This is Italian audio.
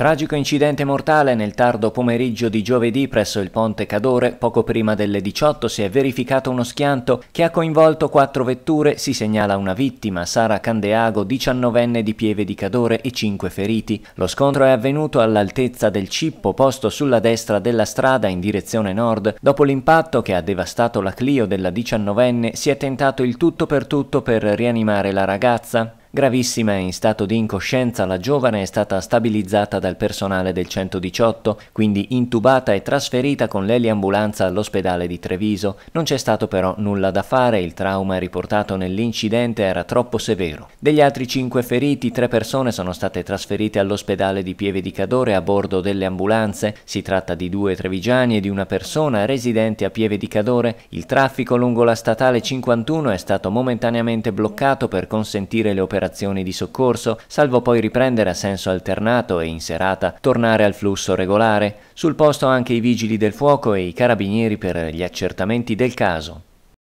Tragico incidente mortale nel tardo pomeriggio di giovedì presso il ponte Cadore, poco prima delle 18 si è verificato uno schianto che ha coinvolto quattro vetture, si segnala una vittima, Sara Candeago, 19enne di Pieve di Cadore e 5 feriti. Lo scontro è avvenuto all'altezza del cippo posto sulla destra della strada in direzione nord. Dopo l'impatto che ha devastato la Clio della 19enne si è tentato il tutto per tutto per rianimare la ragazza. Gravissima e in stato di incoscienza, la giovane è stata stabilizzata dal personale del 118, quindi intubata e trasferita con l'eliambulanza all'ospedale di Treviso. Non c'è stato però nulla da fare, il trauma riportato nell'incidente era troppo severo. Degli altri 5 feriti, 3 persone sono state trasferite all'ospedale di Pieve di Cadore a bordo delle ambulanze. Si tratta di due trevigiani e di una persona residente a Pieve di Cadore. Il traffico lungo la statale 51 è stato momentaneamente bloccato per consentire le operazioni operazioni di soccorso, salvo poi riprendere a senso alternato e in serata tornare al flusso regolare, sul posto anche i vigili del fuoco e i carabinieri per gli accertamenti del caso.